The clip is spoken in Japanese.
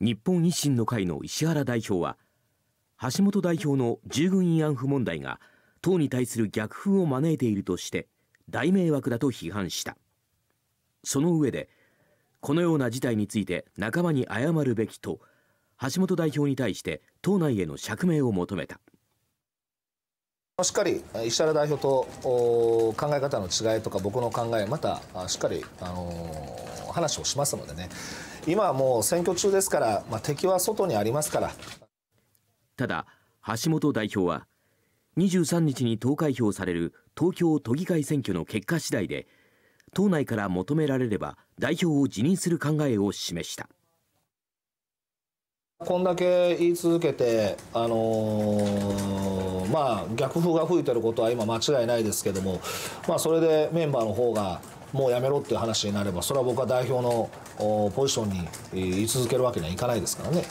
日本維新の会の石原代表は橋本代表の従軍慰安婦問題が党に対する逆風を招いているとして大迷惑だと批判したその上でこのような事態について仲間に謝るべきと橋本代表に対して党内への釈明を求めたしっかり石原代表と考え方の違いとか僕の考えまたしっかり、あの話をしますのでね今はもう選挙中ですから、まあ、敵は外にありますからただ、橋本代表は23日に投開票される東京都議会選挙の結果次第で党内から求められれば代表を辞任する考えを示した。こんだけ言い続けて、あのー、まあ、逆風が吹いてることは今、間違いないですけども、まあ、それでメンバーの方がもうやめろっていう話になればそれは僕は代表のポジションに居続けるわけにはいかないですからね。